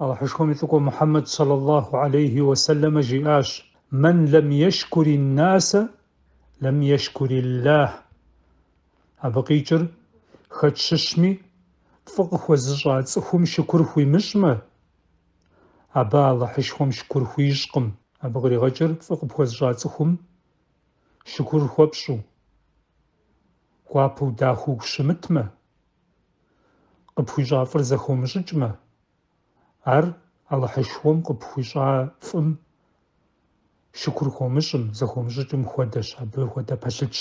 او يتقو محمد صلى الله عليه وسلم جياش من لم يشكر الناس لم يشكر الله أبقيتر ششمي فقه وزجات سخوم شكر خوي مشما أبا الله حشكم شكر خوي يشقم أبغري غجر فقه وزجات سخوم شكر خوبشو قابو داخو شمتما قبخو جعفر زخوم شجمه Ар Алыхьышхуэм къыпхуищӀа фӀым щыкур хуомыщӀым, зэхуомыщӀыкӀым хуэдэщ, абы хуэдэ пэлъытщ.